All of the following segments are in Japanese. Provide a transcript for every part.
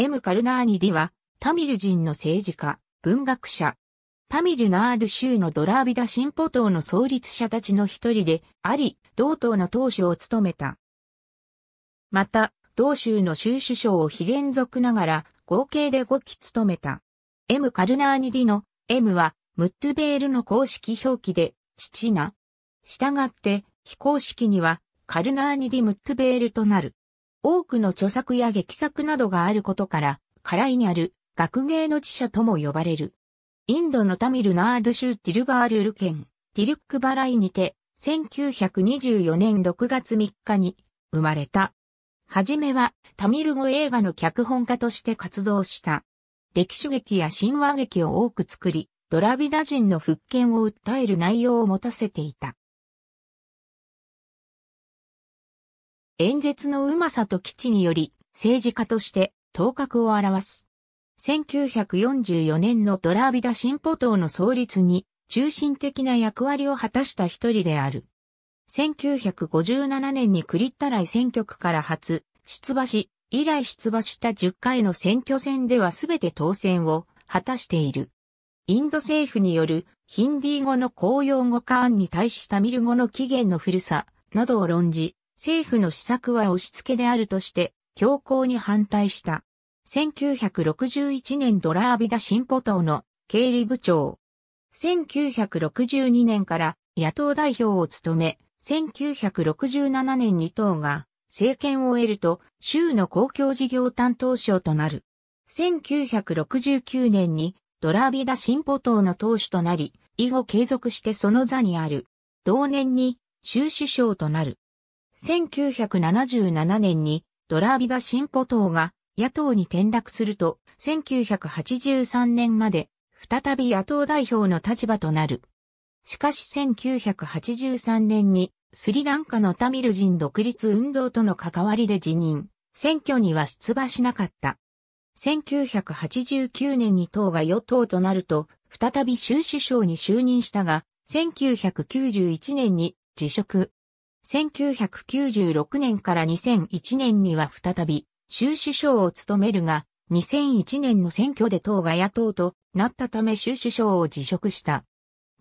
M. カルナーニディは、タミル人の政治家、文学者。タミルナード州のドラービダ進歩党の創立者たちの一人であり、同党の党首を務めた。また、同州の州首相を非連続ながら、合計で5期務めた。M. カルナーニディの M は、ムットゥベールの公式表記で、父な。したがって、非公式には、カルナーニディ・ムットゥベールとなる。多くの著作や劇作などがあることから、カにある学芸の知者とも呼ばれる。インドのタミルナードシーティルバールル県、ティルックバライにて、1924年6月3日に生まれた。はじめはタミル語映画の脚本家として活動した。歴史劇や神話劇を多く作り、ドラビダ人の復権を訴える内容を持たせていた。演説のうまさと基地により、政治家として頭角を表す。1944年のドラービダ新歩党の創立に中心的な役割を果たした一人である。1957年にクリッタライ選挙区から初出馬し、以来出馬した10回の選挙戦では全て当選を果たしている。インド政府によるヒンディー語の公用語化案に対したミル語の起源の古さなどを論じ、政府の施策は押し付けであるとして、強硬に反対した。1961年ドラービダ進歩党の経理部長。1962年から野党代表を務め、1967年に党が政権を得ると州の公共事業担当省となる。1969年にドラービダ進歩党の党首となり、以後継続してその座にある。同年に州首相となる。1977年にドラービダ進歩党が野党に転落すると、1983年まで再び野党代表の立場となる。しかし1983年にスリランカのタミル人独立運動との関わりで辞任、選挙には出馬しなかった。1989年に党が与党となると、再び州首相に就任したが、1991年に辞職。1996年から2001年には再び、州首相を務めるが、2001年の選挙で党が野党となったため州首相を辞職した。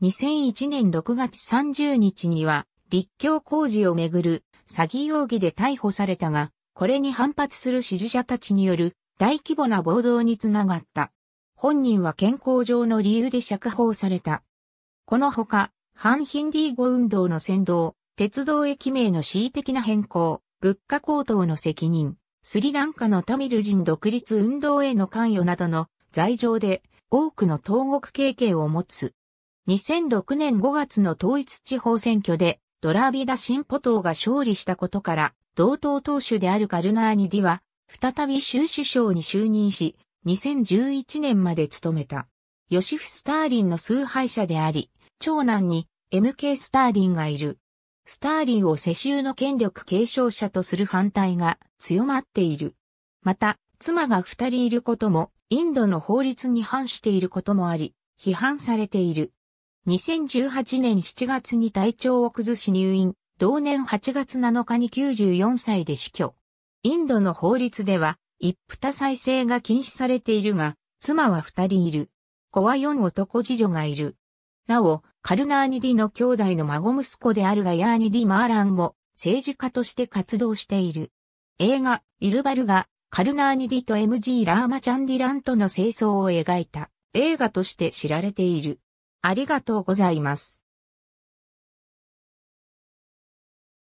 2001年6月30日には、立教工事をめぐる詐欺容疑で逮捕されたが、これに反発する支持者たちによる大規模な暴動につながった。本人は健康上の理由で釈放された。このほか、反ヒンディー語運動の先導、鉄道駅名の恣意的な変更、物価高騰の責任、スリランカのタミル人独立運動への関与などの罪状で多くの投獄経験を持つ。2006年5月の統一地方選挙でドラビダ進ポ党が勝利したことから、同党党首であるカルナーニディは、再び州首相に就任し、2011年まで務めた。ヨシフ・スターリンの崇拝者であり、長男に MK スターリンがいる。スターリンを世襲の権力継承者とする反対が強まっている。また、妻が二人いることも、インドの法律に反していることもあり、批判されている。2018年7月に体調を崩し入院、同年8月7日に94歳で死去。インドの法律では、一夫多妻制が禁止されているが、妻は二人いる。子は四男次女がいる。なお、カルナーニ・ディの兄弟の孫息子であるガヤーニ・ディ・マーランも政治家として活動している。映画、イルバルがカルナーニ・ディと MG・ ラーマチャンディランとの清掃を描いた映画として知られている。ありがとうございます。